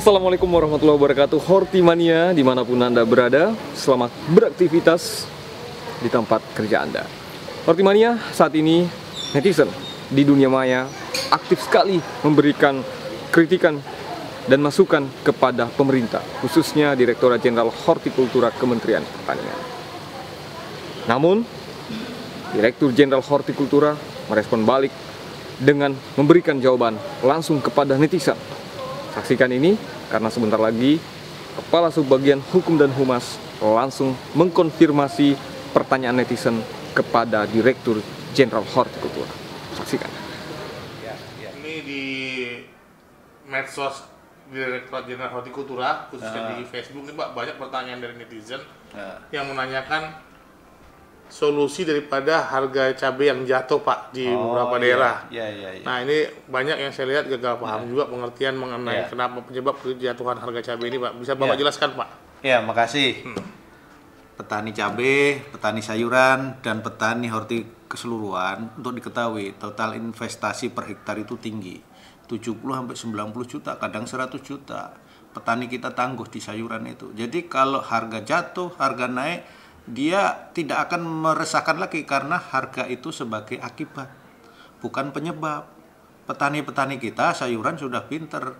Assalamualaikum warahmatullahi wabarakatuh Hortimania dimanapun anda berada Selamat beraktivitas di tempat kerja anda Hortimania saat ini netizen di dunia maya Aktif sekali memberikan kritikan dan masukan kepada pemerintah Khususnya Direktorat Jenderal Hortikultura Kementerian Pertanian Namun Direktur Jenderal Hortikultura merespon balik dengan memberikan jawaban langsung kepada netizen Saksikan ini karena sebentar lagi Kepala Subbagian Hukum dan Humas langsung mengkonfirmasi pertanyaan netizen kepada Direktur Jenderal Hortikultura. Saksikan. Ya, ya. Ini di medsos Direktur Jenderal Hortikultura khususnya uh. di Facebook ini Pak banyak pertanyaan dari netizen uh. yang menanyakan solusi daripada harga cabai yang jatuh pak di oh, beberapa iya, daerah. Iya, iya, iya. Nah ini banyak yang saya lihat gagal paham iya. juga pengertian mengenai iya. kenapa penyebab kejatuhan harga cabai ini pak. Bisa bapak iya. jelaskan pak? Ya makasih. Hmm. Petani cabai, petani sayuran, dan petani horti keseluruhan untuk diketahui total investasi per hektar itu tinggi 70 sampai 90 juta kadang 100 juta petani kita tangguh di sayuran itu jadi kalau harga jatuh harga naik dia tidak akan meresahkan lagi karena harga itu sebagai akibat, bukan penyebab. Petani-petani kita sayuran sudah pinter,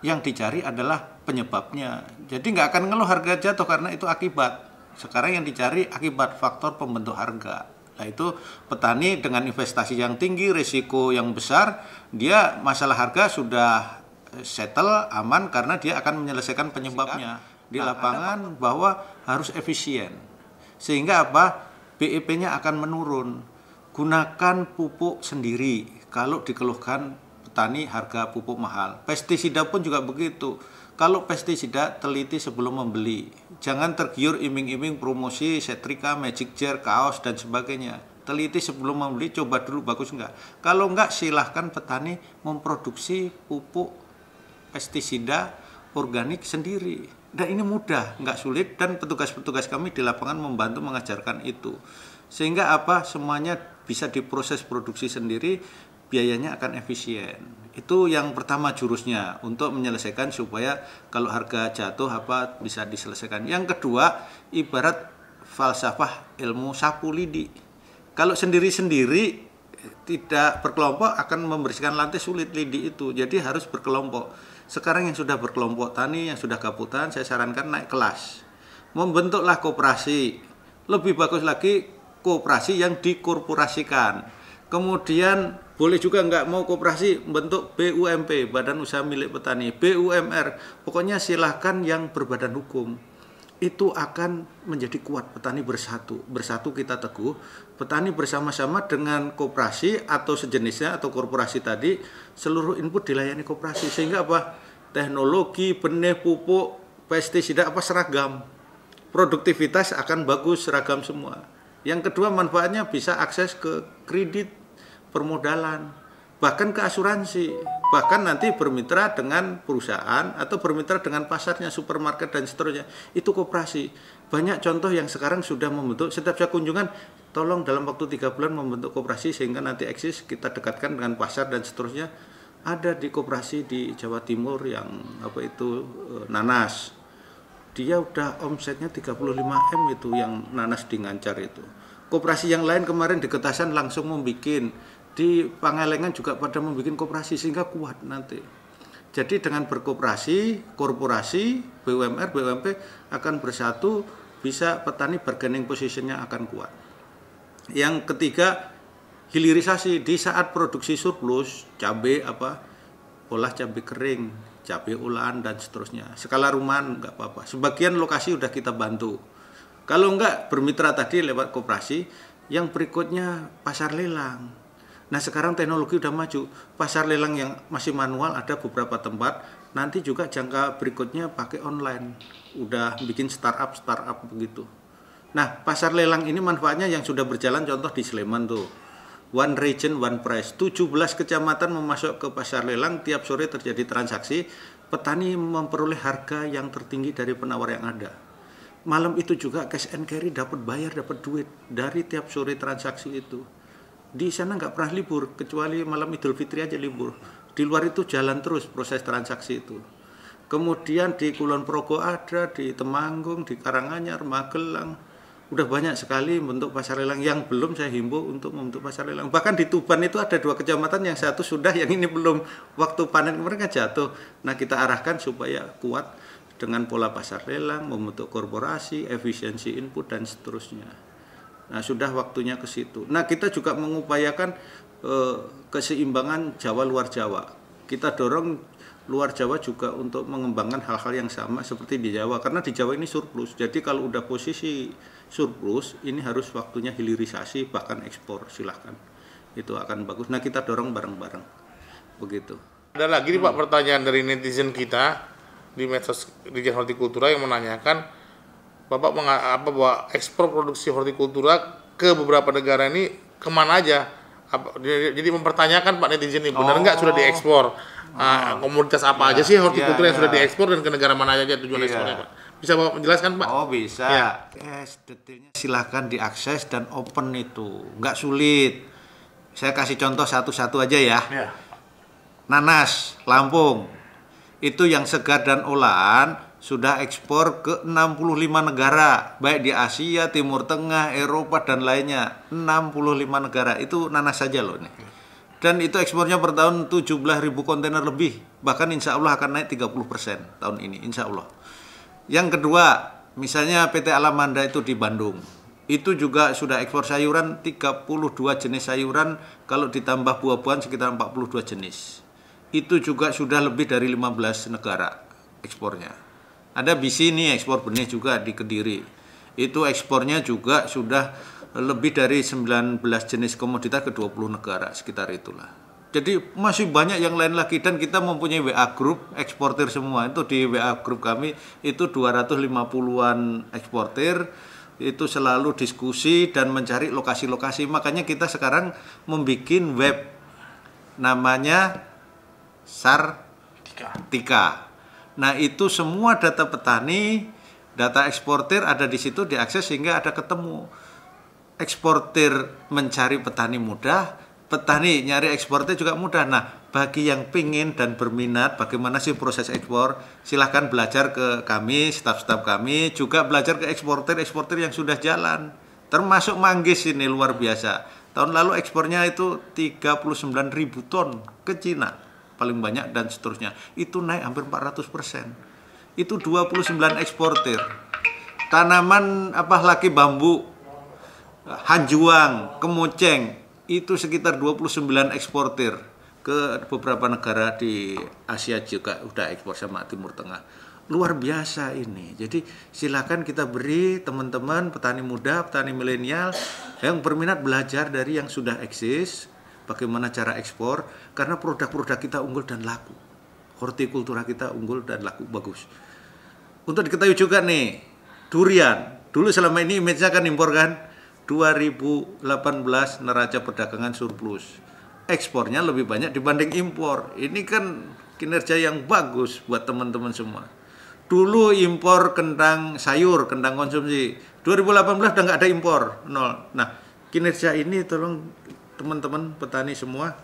yang dicari adalah penyebabnya. Jadi nggak akan ngeluh harga jatuh karena itu akibat. Sekarang yang dicari akibat faktor pembentuk harga. Nah itu petani dengan investasi yang tinggi, risiko yang besar, dia masalah harga sudah eh, settle aman karena dia akan menyelesaikan penyebabnya di nah, lapangan bahwa harus efisien. Sehingga apa? BEP-nya akan menurun. Gunakan pupuk sendiri kalau dikeluhkan petani harga pupuk mahal. Pestisida pun juga begitu. Kalau pestisida teliti sebelum membeli. Jangan tergiur iming-iming promosi setrika, magic jar, kaos dan sebagainya. Teliti sebelum membeli, coba dulu bagus enggak. Kalau enggak silahkan petani memproduksi pupuk pestisida organik sendiri dan ini mudah nggak sulit dan petugas-petugas kami di lapangan membantu mengajarkan itu sehingga apa semuanya bisa diproses produksi sendiri biayanya akan efisien itu yang pertama jurusnya untuk menyelesaikan supaya kalau harga jatuh apa bisa diselesaikan yang kedua ibarat falsafah ilmu sapu lidi kalau sendiri-sendiri tidak berkelompok akan membersihkan lantai sulit lidi itu. Jadi harus berkelompok. Sekarang yang sudah berkelompok tani, yang sudah kaputan, saya sarankan naik kelas. Membentuklah kooperasi. Lebih bagus lagi kooperasi yang dikorporasikan. Kemudian boleh juga nggak mau kooperasi bentuk BUMP, Badan Usaha Milik Petani, BUMR. Pokoknya silahkan yang berbadan hukum itu akan menjadi kuat petani bersatu. Bersatu kita teguh, petani bersama-sama dengan koperasi atau sejenisnya atau korporasi tadi, seluruh input dilayani koperasi sehingga apa? Teknologi, benih, pupuk, pestisida apa seragam. Produktivitas akan bagus seragam semua. Yang kedua manfaatnya bisa akses ke kredit permodalan bahkan ke asuransi, bahkan nanti bermitra dengan perusahaan atau bermitra dengan pasarnya, supermarket dan seterusnya. Itu koperasi. Banyak contoh yang sekarang sudah membentuk setiap saya kunjungan tolong dalam waktu tiga bulan membentuk koperasi sehingga nanti eksis kita dekatkan dengan pasar dan seterusnya. Ada di koperasi di Jawa Timur yang apa itu e, nanas. Dia udah omsetnya 35M itu yang nanas di Ngancar itu. Koperasi yang lain kemarin di Ketasan langsung membuat di Pangalengan juga pada membuat kooperasi sehingga kuat nanti. Jadi dengan berkooperasi korporasi, BUMR, BUMP akan bersatu, bisa petani bargaining positionnya akan kuat. Yang ketiga, hilirisasi di saat produksi surplus, cabai apa, olah cabai kering, cabai ulan dan seterusnya. Skala rumah nggak apa-apa. Sebagian lokasi sudah kita bantu. Kalau nggak bermitra tadi lewat kooperasi yang berikutnya pasar lelang Nah sekarang teknologi udah maju, pasar lelang yang masih manual ada beberapa tempat, nanti juga jangka berikutnya pakai online, udah bikin startup startup begitu. Nah pasar lelang ini manfaatnya yang sudah berjalan contoh di Sleman tuh, one region one price, 17 kecamatan memasuk ke pasar lelang tiap sore terjadi transaksi, petani memperoleh harga yang tertinggi dari penawar yang ada. Malam itu juga cash and carry dapat bayar dapat duit dari tiap sore transaksi itu di sana nggak pernah libur kecuali malam Idul Fitri aja libur di luar itu jalan terus proses transaksi itu kemudian di Kulon Progo ada di Temanggung di Karanganyar Magelang udah banyak sekali bentuk pasar lelang yang belum saya himbau untuk membentuk pasar lelang bahkan di Tuban itu ada dua kecamatan yang satu sudah yang ini belum waktu panen mereka jatuh nah kita arahkan supaya kuat dengan pola pasar lelang membentuk korporasi efisiensi input dan seterusnya Nah, sudah waktunya ke situ. Nah, kita juga mengupayakan eh, keseimbangan Jawa luar Jawa. Kita dorong luar Jawa juga untuk mengembangkan hal-hal yang sama seperti di Jawa karena di Jawa ini surplus. Jadi kalau udah posisi surplus, ini harus waktunya hilirisasi bahkan ekspor silahkan. Itu akan bagus. Nah, kita dorong bareng-bareng. Begitu. Ada lagi nih hmm. Pak pertanyaan dari netizen kita di medsos di Hortikultura yang menanyakan Bapak apa bahwa ekspor produksi hortikultura ke beberapa negara ini kemana aja? Apa, jadi mempertanyakan Pak netizen ini benar nggak sudah oh. diekspor? Ah, oh. Uh, komoditas apa yeah. aja sih hortikultura iya, yeah, yeah. yang sudah iya. diekspor dan ke negara mana aja tujuan yeah. ekspornya Pak? Bisa Bapak menjelaskan Pak? Oh bisa. Ya. Yes, detailnya silahkan diakses dan open itu nggak sulit. Saya kasih contoh satu-satu aja ya. Yeah. Nanas, Lampung, itu yang segar dan olahan sudah ekspor ke 65 negara, baik di Asia, Timur Tengah, Eropa dan lainnya. 65 negara itu nanas saja loh nih. Dan itu ekspornya per tahun ribu kontainer lebih. Bahkan insya Allah akan naik 30% tahun ini, insya Allah. Yang kedua, misalnya PT Alamanda itu di Bandung. Itu juga sudah ekspor sayuran 32 jenis sayuran, kalau ditambah buah-buahan sekitar 42 jenis. Itu juga sudah lebih dari 15 negara ekspornya ada BC ini ekspor benih juga di Kediri. Itu ekspornya juga sudah lebih dari 19 jenis komoditas ke 20 negara sekitar itulah. Jadi masih banyak yang lain lagi dan kita mempunyai WA group eksportir semua. Itu di WA group kami itu 250-an eksportir itu selalu diskusi dan mencari lokasi-lokasi. Makanya kita sekarang membuat web namanya Sar Tika Nah itu semua data petani, data eksportir ada di situ diakses sehingga ada ketemu eksportir mencari petani mudah, petani nyari eksportir juga mudah. Nah bagi yang pingin dan berminat bagaimana sih proses ekspor, silahkan belajar ke kami, staf-staf kami, juga belajar ke eksportir-eksportir yang sudah jalan. Termasuk manggis ini luar biasa. Tahun lalu ekspornya itu 39 ribu ton ke Cina paling banyak dan seterusnya itu naik hampir 400 persen itu 29 eksportir tanaman apa lagi bambu hanjuang kemoceng itu sekitar 29 eksportir ke beberapa negara di Asia juga udah ekspor sama Timur Tengah luar biasa ini jadi silahkan kita beri teman-teman petani muda petani milenial yang berminat belajar dari yang sudah eksis bagaimana cara ekspor karena produk-produk kita unggul dan laku. Hortikultura kita unggul dan laku bagus. Untuk diketahui juga nih, durian. Dulu selama ini image kan impor kan 2018 neraca perdagangan surplus. Ekspornya lebih banyak dibanding impor. Ini kan kinerja yang bagus buat teman-teman semua. Dulu impor kentang sayur, kentang konsumsi. 2018 udah nggak ada impor, nol. Nah, kinerja ini tolong teman-teman petani semua,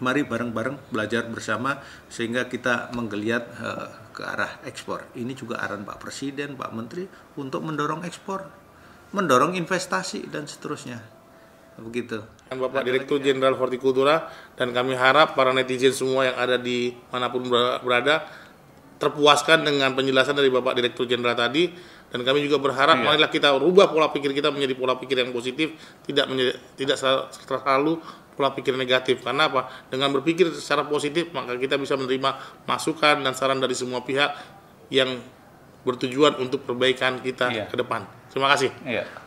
mari bareng-bareng belajar bersama sehingga kita menggeliat uh, ke arah ekspor. Ini juga arahan Pak Presiden, Pak Menteri untuk mendorong ekspor, mendorong investasi dan seterusnya. Begitu. Dan Bapak Direktur Jenderal Hortikultura dan kami harap para netizen semua yang ada di manapun berada terpuaskan dengan penjelasan dari Bapak Direktur Jenderal tadi dan kami juga berharap iya. marilah kita rubah pola pikir kita menjadi pola pikir yang positif tidak menjadi tidak selalu pola pikir negatif karena apa dengan berpikir secara positif maka kita bisa menerima masukan dan saran dari semua pihak yang bertujuan untuk perbaikan kita iya. ke depan terima kasih iya.